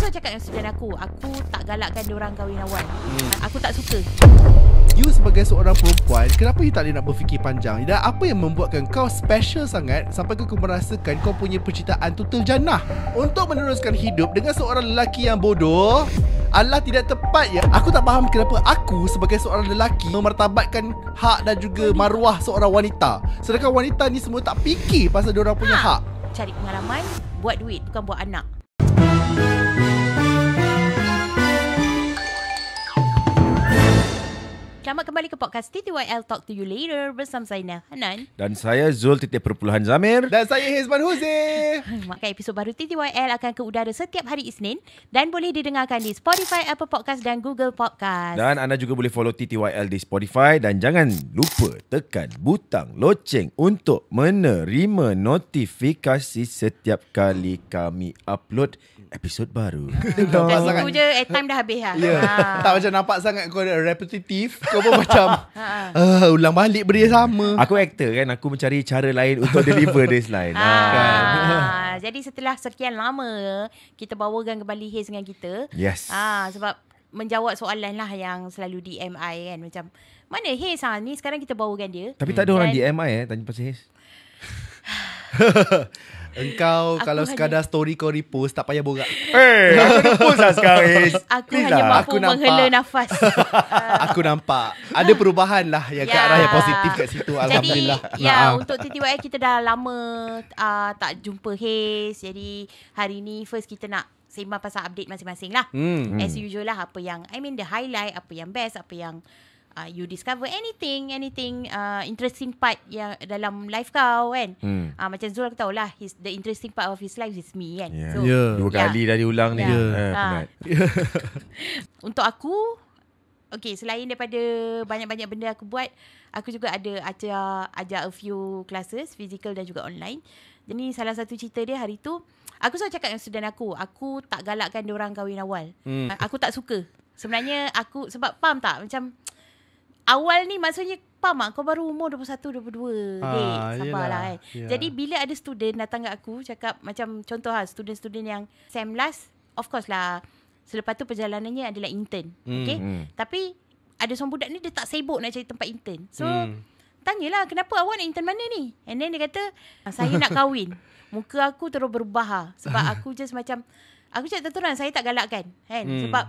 Terus aku cakap dengan student aku Aku tak galakkan orang kahwin awal hmm. Aku tak suka You sebagai seorang perempuan Kenapa you tak boleh nak berfikir panjang Dan apa yang membuatkan kau special sangat Sampai kau merasakan kau punya percintaan tu terjanah Untuk meneruskan hidup dengan seorang lelaki yang bodoh Allah tidak tepat ya Aku tak faham kenapa aku sebagai seorang lelaki Memertabatkan hak dan juga maruah seorang wanita Sedangkan wanita ni semua tak fikir pasal orang punya ha. hak Cari pengalaman, buat duit bukan buat anak kembali ke podcast TTYL Talk to you later bersama saya Nel Hanan dan saya Zul Titik Perpuluhan Zamir dan saya Hizman Huzi. Maka episod baru TTYL akan ke udara setiap hari Isnin dan boleh didengarkan di Spotify, Apple Podcast dan Google Podcast. Dan anda juga boleh follow TTYL di Spotify dan jangan lupa tekan butang loceng untuk menerima notifikasi setiap kali kami upload episod baru. tu je, eh, time dah habis lah. Ya. Tak macam nampak sangat kau repetitif. Kau pun macam uh, ulang balik benda yang sama. Aku actor kan, aku mencari cara lain untuk deliver this line. Ha. Kan? Jadi setelah sekian lama kita bawakan kembali Hayes dengan kita. Yes. Ah sebab menjawab soalan lah yang selalu DM I kan macam mana Hayes ha? ni sekarang kita bawakan dia. Tapi hmm. tak ada orang DM I eh tanya pasal Hayes. Engkau aku kalau hanya... sekadar story kau repost tak payah borak. Eh, aku repost lah sekarang. Eh. Aku Please hanya lah. mampu menghela nafas. aku nampak. Ada perubahan lah yang ya. ke arah yang positif kat situ. Alhamdulillah. Jadi, ya, untuk TTYL kita dah lama uh, tak jumpa Hayes. Jadi, hari ni first kita nak sembang pasal update masing-masing lah. Hmm. As usual lah apa yang, I mean the highlight, apa yang best, apa yang uh, you discover anything anything uh, interesting part yang dalam life kau kan hmm. uh, macam Zul aku tahu lah the interesting part of his life is me kan yeah. so yeah. dua ya. kali yeah. dah diulang yeah. ni yeah. Yeah. Uh, untuk aku Okay, selain daripada banyak-banyak benda aku buat, aku juga ada ajar, ajar a few classes, physical dan juga online. Jadi salah satu cerita dia hari tu, aku selalu cakap dengan student aku, aku tak galakkan orang kahwin awal. Hmm. Aku tak suka. Sebenarnya aku, sebab faham tak macam... Uh, awal ni maksudnya Faham mak kau baru umur 21 22. Ha, eh sabarlah kan. Eh. Yeah. Jadi bila ada student datang kat aku cakap macam contoh ah student-student yang same last of course lah selepas tu perjalanannya adalah intern. Mm, okay mm. Tapi ada seorang budak ni dia tak sibuk nak cari tempat intern. So mm. tanyalah kenapa awak nak intern mana ni? And then dia kata ah, saya nak kahwin. Muka aku terus berubah lah, sebab aku just macam aku cakap tentulah saya tak galakkan, kan kan mm. sebab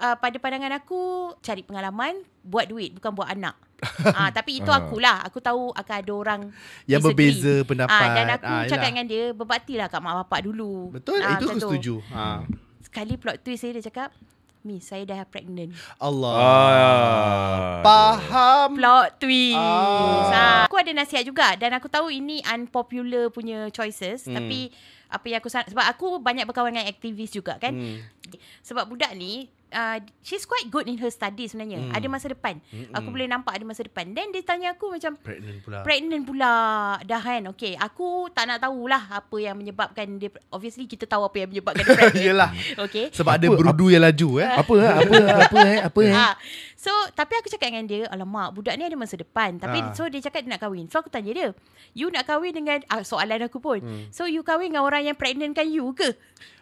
uh, pada pandangan aku cari pengalaman buat duit bukan buat anak. Ah uh, tapi itu ah. akulah. Aku tahu akan ada orang yang berbeza diri. Ah, pendapat. Uh, dan aku uh, cakap dengan dia berbaktilah kat mak bapak dulu. Betul uh, itu aku setuju. Uh. Sekali plot twist saya dia cakap Mi, saya dah pregnant. Allah. Faham. Ah, Plot twist. Ah. Aku ada nasihat juga. Dan aku tahu ini unpopular punya choices. Hmm. Tapi apa yang aku sangat sebab aku banyak berkawan dengan aktivis juga kan hmm. sebab budak ni uh, she's quite good in her studies sebenarnya hmm. ada masa depan hmm. aku boleh nampak ada masa depan then dia tanya aku macam pregnant pula pregnant pula dah kan okay aku tak nak tahulah apa yang menyebabkan dia obviously kita tahu apa yang menyebabkan dia pregnant iyalah okay. sebab ada berudu yang laju eh apa apa apa eh apa eh, eh? eh? Ah, so tapi aku cakap dengan dia alamak budak ni ada masa depan tapi ha. so dia cakap dia nak kahwin so aku tanya dia you nak kahwin dengan uh, soalan aku pun hmm. so you kahwin dengan orang yang yang pregnant kan you ke?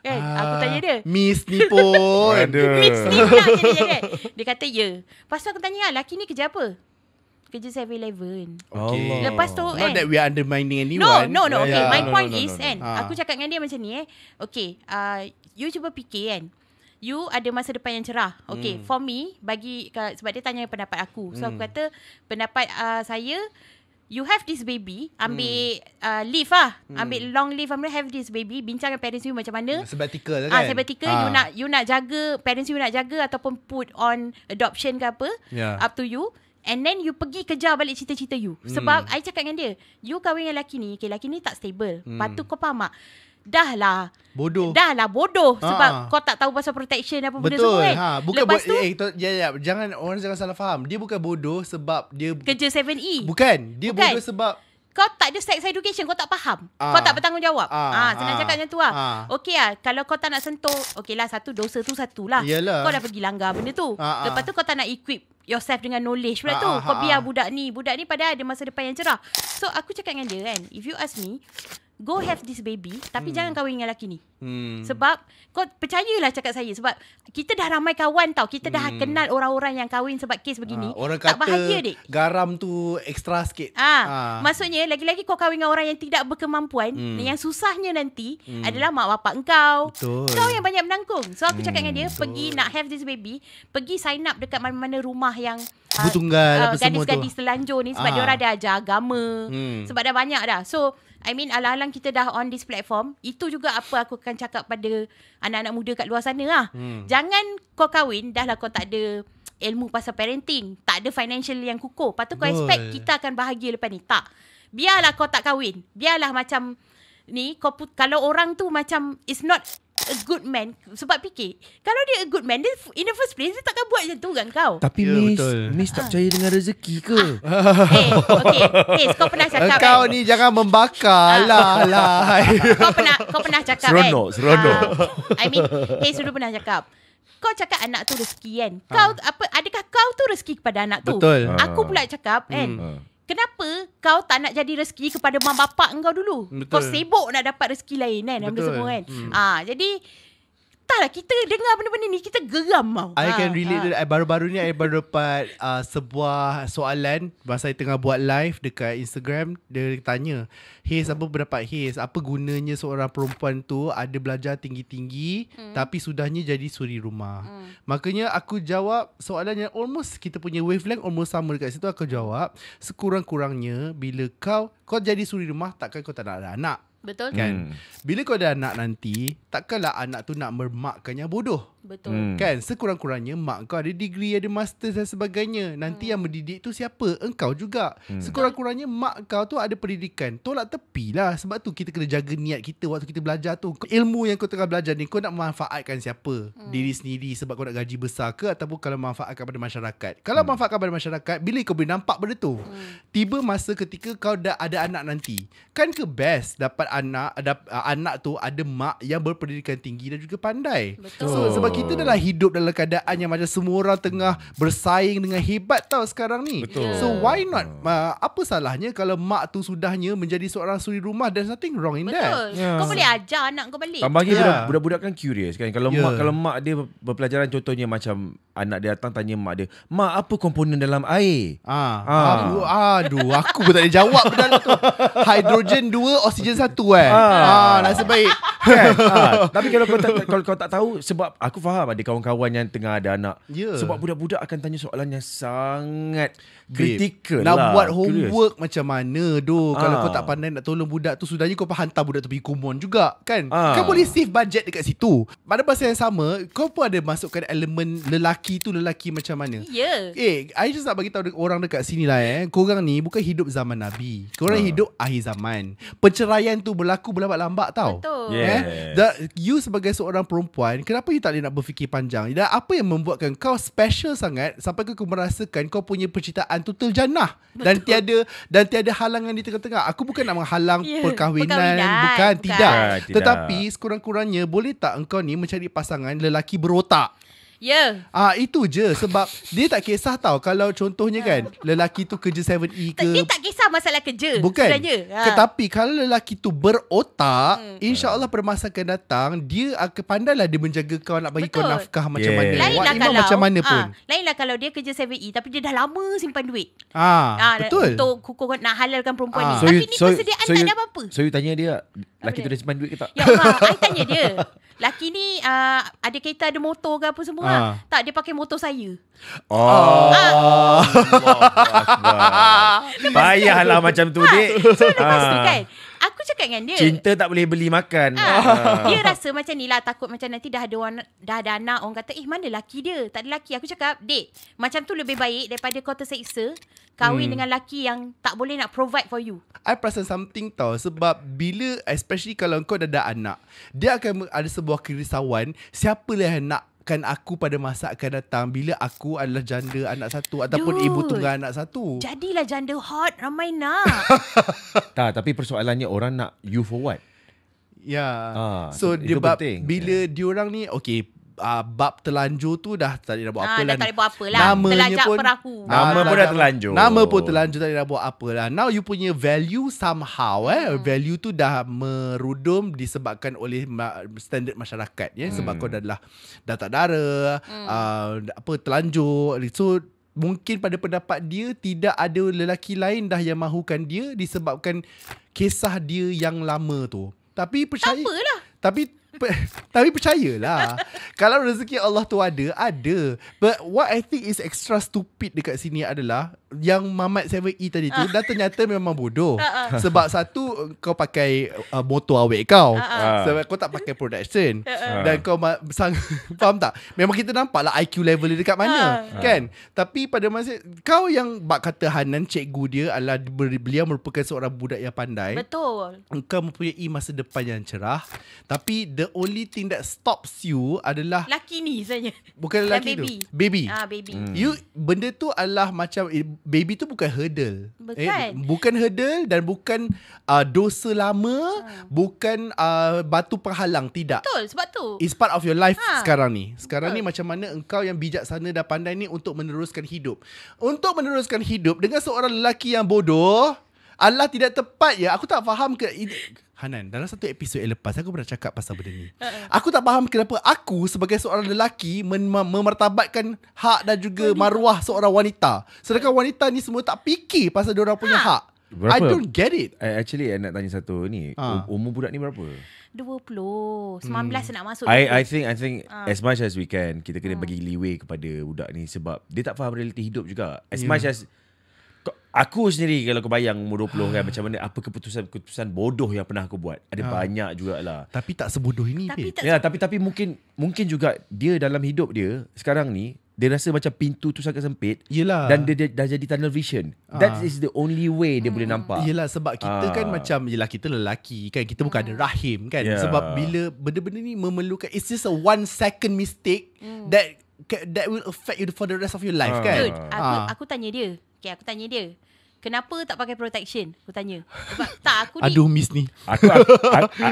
Kan? Uh, aku tanya dia. Miss ni pun. miss ni lah. Kan? Dia kata, ya. Yeah. Lepas tu aku tanya, ah, laki ni kerja apa? Kerja 7-Eleven. Okay. Lepas tu, Not kan? Not that we are undermining anyone. No, no, no. Okay, yeah, my point no, no, is, no, no, kan, No. Ah. Aku cakap dengan dia macam ni, eh. Okay, uh, you cuba fikir, kan? You ada masa depan yang cerah. Okay, hmm. for me, bagi sebab dia tanya pendapat aku. So, hmm. aku kata, pendapat uh, saya you have this baby ambil hmm. uh, leave ah hmm. ambil long leave ambil have this baby bincang dengan parents you macam mana ya, sabbatical lah ah, kan ah sabbatical ah. you nak you nak jaga parents you nak jaga ataupun put on adoption ke apa yeah. up to you And then you pergi kejar balik cerita-cerita you. Sebab mm. I cakap dengan dia, you kahwin dengan lelaki ni, okay, lelaki ni tak stable. Mm. Lepas tu kau faham tak? dah lah bodoh dah lah bodoh ha, sebab ah. kau tak tahu pasal protection apa benda semua eh ha, bukan lepas tu eh, itu, ya, ya, jangan orang jangan salah faham dia bukan bodoh sebab dia kerja 7E bukan dia bukan. bodoh sebab kau tak ada sex education kau tak faham ha, kau tak bertanggungjawab ha, ha, senang ha, cakap macam tu lah ha. okey lah kalau kau tak nak sentuh okey lah satu dosa tu satulah Yalah. kau dah pergi langgar benda tu ha, ha. lepas tu kau tak nak equip yourself dengan knowledge pula ha, tu ha, ha, kau biar ha. budak ni budak ni pada ada masa depan yang cerah so aku cakap dengan dia kan if you ask me go have this baby tapi hmm. jangan kahwin dengan lelaki ni. Hmm. Sebab kau percayalah cakap saya sebab kita dah ramai kawan tau. Kita dah hmm. kenal orang-orang yang kahwin sebab kes begini. Ha, orang tak kata bahaya dik. Garam tu extra sikit. Ah. Ha, ha. Maksudnya lagi-lagi kau kahwin dengan orang yang tidak berkemampuan hmm. yang susahnya nanti hmm. adalah mak bapak engkau. Betul. Kau yang banyak menanggung. So aku cakap dengan dia hmm, Betul. pergi nak have this baby, pergi sign up dekat mana-mana rumah yang ah, gadis-gadis semua tu. gadis selanjur ni sebab ha. dia orang ada ajar agama. Hmm. Sebab dah banyak dah. So I mean alang-alang kita dah on this platform Itu juga apa aku akan cakap pada Anak-anak muda kat luar sana lah hmm. Jangan kau kahwin Dah lah kau tak ada ilmu pasal parenting Tak ada financial yang kukuh Lepas tu kau Boy. expect kita akan bahagia lepas ni Tak Biarlah kau tak kahwin Biarlah macam Ni kau put, Kalau orang tu macam It's not a good man sebab fikir kalau dia a good man dia in the first place dia takkan buat macam tu kan kau tapi yeah, miss betul. miss tak ha. percaya ha. dengan rezeki ke ah. eh hey, okey hey, eh, kau pernah cakap kau kan? ni jangan membakar ah. lah lah kau pernah kau pernah cakap seronok, kan seronok seronok ah. i mean hey sudah pernah cakap kau cakap anak tu rezeki kan kau ha. apa adakah kau tu rezeki kepada anak tu betul ha. aku pula cakap hmm. kan hmm. Kenapa kau tak nak jadi rezeki kepada mak bapak engkau dulu? Betul. Kau sibuk nak dapat rezeki lain kan? Betul. Semua, kan? Hmm. Ha, jadi entahlah kita dengar benda-benda ni kita geram mau. I ha, can relate ha. baru-baru ni I baru dapat uh, sebuah soalan masa saya tengah buat live dekat Instagram dia tanya, "Hey, apa berdapat Hey, apa gunanya seorang perempuan tu ada belajar tinggi-tinggi hmm. tapi sudahnya jadi suri rumah?" Hmm. Makanya aku jawab soalan yang almost kita punya wavelength almost sama dekat situ aku jawab, "Sekurang-kurangnya bila kau kau jadi suri rumah takkan kau tak nak ada anak?" Betul hmm. kan? Hmm. Bila kau ada anak nanti, takkanlah anak tu nak mermakkannya bodoh. Betul. Hmm. Kan sekurang-kurangnya mak kau ada degree, ada master dan sebagainya. Nanti hmm. yang mendidik tu siapa? Engkau juga. Hmm. Sekurang-kurangnya mak kau tu ada pendidikan. Tolak tepilah sebab tu kita kena jaga niat kita waktu kita belajar tu. Ilmu yang kau tengah belajar ni kau nak manfaatkan siapa? Hmm. Diri sendiri sebab kau nak gaji besar ke ataupun kalau manfaatkan pada masyarakat. Kalau hmm. manfaatkan pada masyarakat, bila kau boleh nampak benda tu? Hmm. Tiba masa ketika kau dah ada anak nanti. Kan ke best dapat anak ada uh, anak tu ada mak yang berpendidikan tinggi dan juga pandai. Betul. So sebab kita dalam hidup dalam keadaan yang macam semua orang tengah bersaing dengan hebat tau sekarang ni. Betul. So why hmm. not? Uh, apa salahnya kalau mak tu sudahnya menjadi seorang suri rumah dan nothing wrong in Betul. that. Yeah. Kau boleh ajar anak kau balik. Tambah lagi yeah. budak-budak kan curious kan. Kalau yeah. mak kalau mak dia berpelajaran contohnya macam anak dia datang tanya mak dia, "Mak, apa komponen dalam air?" Ah. ah. Aku, aduh, aku pun tak ada jawab benda tu. Hidrogen 2, oksigen 1 eh. Ah, ah nasib baik. kan? ah. Tapi kalau kau tak kalau kau tak tahu sebab aku faham ada kawan-kawan yang tengah ada anak. Yeah. Sebab budak-budak akan tanya soalan yang sangat kritikal lah. Nak buat homework curious. macam mana doh? Ah. Kalau kau tak pandai nak tolong budak tu, sudahnya kau hantar budak tu pergi kumon juga, kan? Aa. Ah. Kau boleh save budget dekat situ. Pada masa yang sama, kau pun ada masukkan elemen lelaki tu lelaki macam mana. Yeah. Eh, I just nak bagi tahu orang dekat sini lah eh. Korang ni bukan hidup zaman Nabi. kau orang ah. hidup akhir zaman. Perceraian tu berlaku berlambat-lambat tau. Betul. Yeah. Eh? The, you sebagai seorang perempuan, kenapa you tak boleh nak berfikir panjang. Dan apa yang membuatkan kau special sangat sampai kau merasakan kau punya percintaan tu terjannah dan tiada dan tiada halangan di tengah-tengah. Aku bukan nak menghalang yeah, perkahwinan, perkahwinan bukan, bukan. Tidak. Ya, tidak. Tetapi sekurang-kurangnya boleh tak engkau ni mencari pasangan lelaki berotak? Yeah. Ah itu je sebab dia tak kisah tau kalau contohnya yeah. kan lelaki tu kerja 7E ke. Dia tak kisah masalah kerja Bukan. sebenarnya. Ha. Tetapi kalau lelaki tu berotak, hmm. insya-Allah pada akan datang dia akan ah, pandailah dia menjaga kau nak bagi Betul. kau nafkah yeah. macam mana. Lainlah kalau macam mana ah, pun. Ha. Lainlah kalau dia kerja 7E tapi dia dah lama simpan duit. Ha. ha. Betul. Untuk kukuh nak halalkan perempuan ha. ni. So tapi you, ni so, persediaan so tak you, ada apa-apa. So you tanya dia lelaki tu dah simpan duit ke tak? Ya, ma, I tanya dia. Laki ni uh, ada kereta ada motor ke apa semua? Ha ha. Tak dia pakai motor saya Oh, oh. Payahlah ah. macam tu ha. dek So lepas tu kan Aku cakap dengan dia Cinta tak boleh beli makan ha. Dia rasa macam ni lah Takut macam nanti dah ada, orang, dah ada anak Orang kata Eh mana laki dia Tak ada laki Aku cakap Dek Macam tu lebih baik Daripada kau terseksa Kahwin hmm. dengan laki yang Tak boleh nak provide for you I perasan something tau Sebab bila Especially kalau kau dah ada anak Dia akan ada sebuah kerisauan Siapa lah yang nak kan aku pada masa akan datang bila aku adalah janda anak satu ataupun Dude, ibu tunggal anak satu. Jadilah janda hot ramai nak. tak, tapi persoalannya orang nak you for what? Ya. Yeah. Ah, so dia bila yeah. orang ni okey uh, bab terlanjur tu dah tak nak buat ha, ah, apa lah. Tak nak buat apa lah. Terlanjur pun, perahu. Ah, Nama pun dah terlanjur. Nama pun terlanjur tak nak buat apa lah. Now you punya value somehow eh. Hmm. Value tu dah merudum disebabkan oleh standard masyarakat. Ya? Yeah? Sebab hmm. kau dah, dah, dah tak dara. Hmm. Uh, apa terlanjur. So mungkin pada pendapat dia tidak ada lelaki lain dah yang mahukan dia disebabkan kisah dia yang lama tu. Tapi percaya. Tak apalah. Tapi tapi percayalah kalau rezeki Allah tu ada ada but what i think is extra stupid dekat sini adalah yang mamat 7E tadi tu ah. dah ternyata memang bodoh ah, ah. sebab satu kau pakai uh, motor awek kau sebab kau tak pakai production dan kau ma- sang- faham tak memang kita nampak lah IQ level dia dekat mana uh. kan tapi pada masa kau yang bak kata Hanan cikgu dia adalah beliau merupakan seorang budak yang pandai betul kau mempunyai masa depan yang cerah tapi the only thing that stops you adalah laki ni saja. Bukan laki baby. tu. Baby. Ah baby. Hmm. You benda tu adalah macam eh, baby tu bukan hurdle. Bukan. Eh, bukan hurdle dan bukan uh, dosa lama, hmm. bukan uh, batu penghalang tidak. Betul sebab tu. It's part of your life ha. sekarang ni. Sekarang Betul. ni macam mana engkau yang bijaksana dan pandai ni untuk meneruskan hidup. Untuk meneruskan hidup dengan seorang lelaki yang bodoh. Allah tidak tepat ya. Aku tak faham ke ini. Hanan, dalam satu episod yang lepas aku pernah cakap pasal benda ni. Ha, ha. Aku tak faham kenapa aku sebagai seorang lelaki memertabatkan hak dan juga maruah seorang wanita. Sedangkan wanita ni semua tak fikir pasal dia orang punya ha. hak. Berapa? I don't get it. I actually I nak tanya satu ni. Ha. Um, umur budak ni berapa? 20 19 hmm. nak masuk I, I think I think uh. As much as we can Kita kena uh. bagi leeway Kepada budak ni Sebab Dia tak faham realiti hidup juga As yeah. much as Aku sendiri kalau kebayang umur 20 kan ah. macam mana apa keputusan-keputusan bodoh yang pernah aku buat. Ada ha. banyak jugalah. Tapi tak sebodoh ini. Tapi tak ya, tapi tapi mungkin mungkin juga dia dalam hidup dia sekarang ni dia rasa macam pintu tu sangat sempit. Yelah. Dan dia, dia dah jadi tunnel vision. Ha. That ah. is the only way dia hmm. boleh nampak. Yelah sebab kita ha. kan macam yelah kita lelaki kan kita bukan hmm. ada rahim kan. Yeah. Sebab bila benda-benda ni memerlukan it's just a one second mistake hmm. that that will affect you for the rest of your life ha. kan. Dude, aku ha. aku tanya dia. Okay aku tanya dia Kenapa tak pakai protection? Aku tanya. Sebab tak aku ni. Aduh miss ni. Aku, aku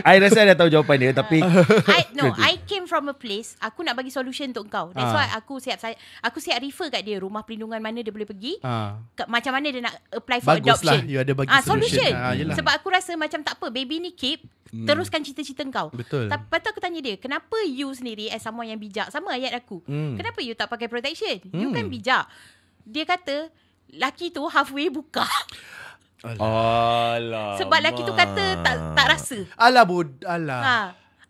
I, rasa I dah tahu jawapan dia tapi ah. I no, I came from a place aku nak bagi solution untuk kau. That's ha. why aku siap saya aku siap refer kat dia rumah perlindungan mana dia boleh pergi. Ha. macam mana dia nak apply for Baguslah, adoption. Baguslah you ada bagi ha, solution. solution. Ha, Sebab aku rasa macam tak apa baby ni keep hmm. teruskan cita-cita kau. Betul. Tapi lepas aku tanya dia, kenapa you sendiri as someone yang bijak sama ayat aku? Hmm. Kenapa you tak pakai protection? Hmm. You kan bijak. Dia kata laki tu halfway buka. Alah. Sebab laki tu kata tak tak rasa. Alah bud. alah. Ha.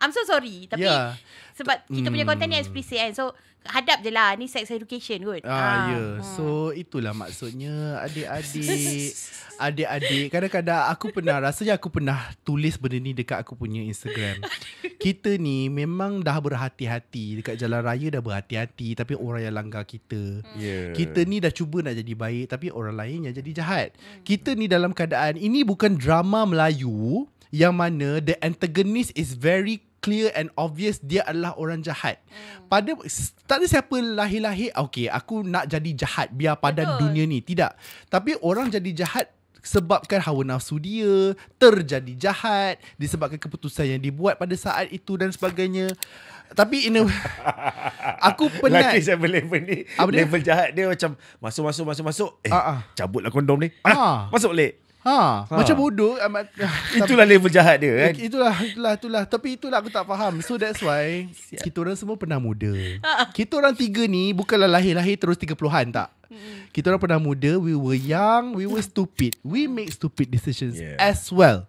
I'm so sorry tapi yeah. sebab kita punya content ni hmm. explicit kan. So hadap je lah. Ni sex education kot. Ah, ah. ya. Ah. So, itulah maksudnya adik-adik. adik-adik. Kadang-kadang aku pernah, rasanya aku pernah tulis benda ni dekat aku punya Instagram. kita ni memang dah berhati-hati. Dekat jalan raya dah berhati-hati. Tapi orang yang langgar kita. Hmm. Yeah. Kita ni dah cuba nak jadi baik. Tapi orang lain yang jadi jahat. Hmm. Kita ni dalam keadaan, ini bukan drama Melayu. Yang mana the antagonist is very clear and obvious dia adalah orang jahat. Hmm. Pada tak ada siapa lahir-lahir okey aku nak jadi jahat biar pada dunia ni tidak. Tapi orang jadi jahat sebabkan hawa nafsu dia terjadi jahat disebabkan keputusan yang dibuat pada saat itu dan sebagainya. Tapi in a, aku penat. Laki saya level ni. Apa level jahat dia macam masuk-masuk masuk-masuk eh uh-uh. cabutlah kondom ni. Uh. Ah, masuk balik. Ha, ha. macam bodoh eh, itulah level jahat dia kan. Itulah itulah itulah tapi itulah aku tak faham. So that's why kita orang semua pernah muda. Kita orang tiga ni bukanlah lahir-lahir terus 30-an tak. Kita orang pernah muda, we were young, we were stupid. We make stupid decisions yeah. as well.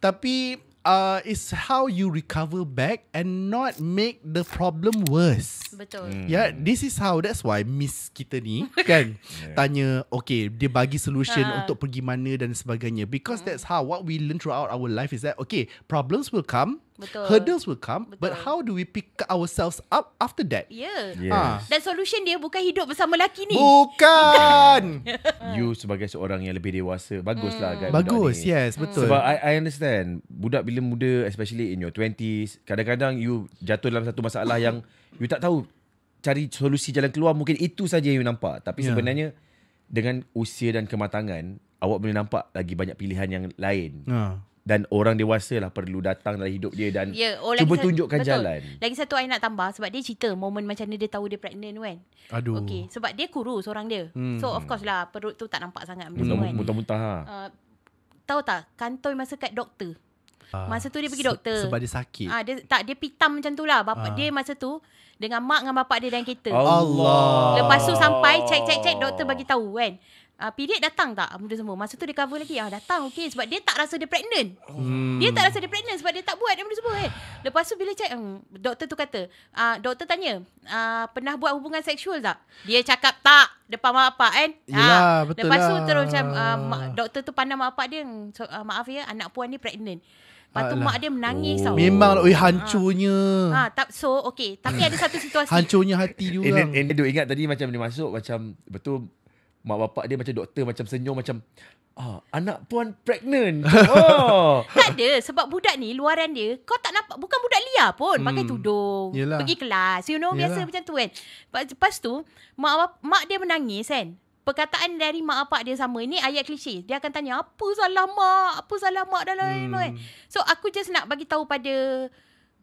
Tapi uh, is how you recover back and not make the problem worse. Betul. Mm. Yeah, this is how. That's why Miss kita ni kan yeah. tanya, okay, dia bagi solution uh. untuk pergi mana dan sebagainya. Because mm. that's how what we learn throughout our life is that okay, problems will come. Betul. Hurdles will come, Betul. but how do we pick ourselves up after that? Yeah. Yes. Ha. Ah. That solution dia bukan hidup bersama lelaki ni. Bukan. you sebagai seorang yang lebih dewasa, baguslah mm. kan. Bagus. Ni. Yes, hmm. betul. Sebab I I understand. Budak bila muda, especially in your 20s, kadang-kadang you jatuh dalam satu masalah yang you tak tahu cari solusi jalan keluar, mungkin itu saja yang you nampak. Tapi yeah. sebenarnya dengan usia dan kematangan, awak boleh nampak lagi banyak pilihan yang lain. Ha. Uh dan orang dewasa lah perlu datang dalam hidup dia dan yeah. oh, cuba satu, tunjukkan betul. jalan. Lagi satu saya nak tambah sebab dia cerita momen macam ni dia tahu dia pregnant kan. Aduh. Okay. Sebab dia kurus orang dia. Hmm. So of course lah perut tu tak nampak sangat. Kan. Muntah-muntah hmm. ha. Uh, tahu tak kantoi masa kat doktor. Uh, masa tu dia pergi se- doktor. Sebab dia sakit. Ah dia tak dia pitam macam tu lah. Bapak uh. Ah. dia masa tu dengan mak dengan bapak dia dan kita. Allah. Lepas tu sampai cek cek cek doktor bagi tahu kan uh, period datang tak benda semua masa tu dia cover lagi ah datang okey sebab dia tak rasa dia pregnant hmm. dia tak rasa dia pregnant sebab dia tak buat benda semua eh lepas tu bila check um, hmm, doktor tu kata uh, doktor tanya uh, pernah buat hubungan seksual tak dia cakap tak depan mak bapak kan Yelah, ha. betul lepas tu lah. terus macam uh, mak, doktor tu pandang mak bapak dia hmm, so, uh, maaf ya anak puan ni pregnant Lepas tu mak dia menangis oh. tau. Memang oi lah, eh, hancurnya. Ha. ha, tak so okay. Tapi ada satu situasi. hancurnya hati dia duk ingat tadi macam dia masuk macam betul mak bapak dia macam doktor macam senyum macam ah anak puan pregnant. Oh. tak ada sebab budak ni luaran dia kau tak nampak bukan budak liar pun hmm. pakai tudung Yelah. pergi kelas you know Yelah. biasa macam tu kan. Lepas tu mak mak dia menangis kan. Perkataan dari mak bapak dia sama ini ayat klise. Dia akan tanya apa salah mak? Apa salah mak dalam kan. hmm. kan. So aku just nak bagi tahu pada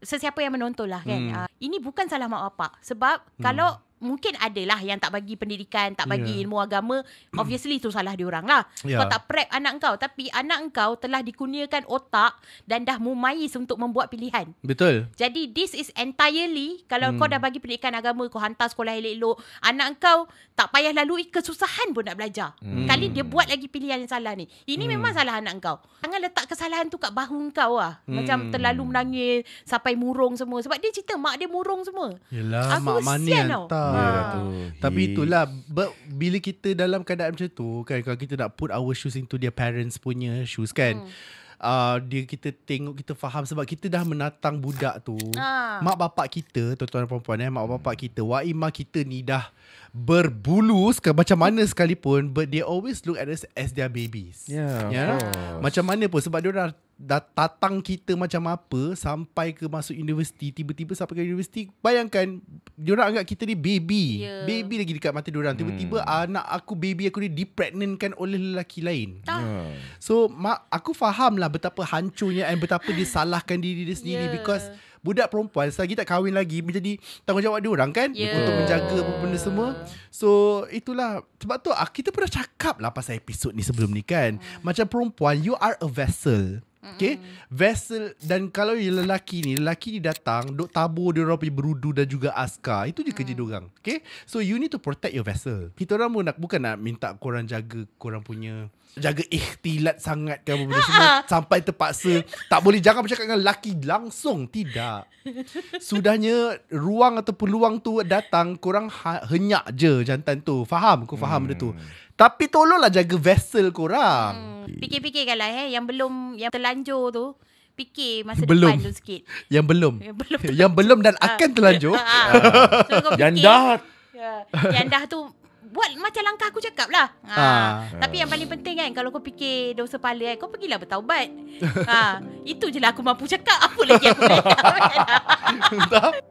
sesiapa yang menonton lah kan. Hmm. Uh, ini bukan salah mak bapak sebab hmm. kalau mungkin adalah yang tak bagi pendidikan, tak bagi yeah. ilmu agama, obviously itu salah diorang lah. Yeah. Kau tak prep anak kau, tapi anak kau telah dikurniakan otak dan dah mumais untuk membuat pilihan. Betul. Jadi this is entirely, kalau hmm. kau dah bagi pendidikan agama, kau hantar sekolah elok-elok, anak kau tak payah lalui kesusahan pun nak belajar. Hmm. Kali dia buat lagi pilihan yang salah ni. Ini hmm. memang salah anak kau. Jangan letak kesalahan tu kat bahu kau lah. Hmm. Macam terlalu menangis, sampai murung semua. Sebab dia cerita mak dia murung semua. Yelah, Aku mak mana hantar. Yeah, Tapi itulah Bila kita dalam keadaan macam tu kan, Kalau kita nak put our shoes into their parents punya shoes kan hmm. uh, Dia kita tengok kita faham Sebab kita dah menatang budak tu ah. Mak bapak kita Tuan-tuan dan perempuan eh, Mak bapak kita wa imah kita ni dah Berbulu Macam mana sekalipun But they always look at us As their babies yeah, yeah? Ya. Macam mana pun Sebab dia orang dah tatang kita macam apa sampai ke masuk universiti tiba-tiba sampai ke universiti bayangkan dia orang anggap kita ni baby yeah. baby lagi dekat mata diorang orang tiba-tiba hmm. anak aku baby aku ni dipregnantkan oleh lelaki lain yeah. so mak aku faham lah betapa hancurnya and betapa dia salahkan diri dia sendiri yeah. because budak perempuan selagi tak kahwin lagi menjadi tanggungjawab orang kan yeah. untuk menjaga benda semua so itulah sebab tu ah, kita pernah cakap lah pasal episod ni sebelum ni kan hmm. macam perempuan you are a vessel Okay mm-hmm. Vessel Dan kalau lelaki ni Lelaki ni datang Duk tabur dia orang punya berudu Dan juga askar Itu je mm. kerja diorang Okay So you need to protect your vessel Kita orang pun nak Bukan nak minta korang jaga Korang punya jaga ikhtilat sangat ke apa benda semua sampai terpaksa tak boleh jangan bercakap dengan laki langsung tidak sudahnya ruang atau peluang tu datang kurang ha- henyak je jantan tu faham aku faham hmm. benda tu hmm. tapi tolonglah jaga vessel korang hmm. fikir-fikir kalau eh yang belum yang terlanjur tu fikir masa belum. depan tu sikit yang belum yang belum, yang belum dan akan terlanjur ah. so, yang dah ya. yang dah tu buat macam langkah aku cakap lah. Ha. Ha. Tapi yang paling penting kan, kalau kau fikir dosa pahala kan, kau pergilah bertaubat. ha. Itu je lah aku mampu cakap. Apa lagi aku nak cakap?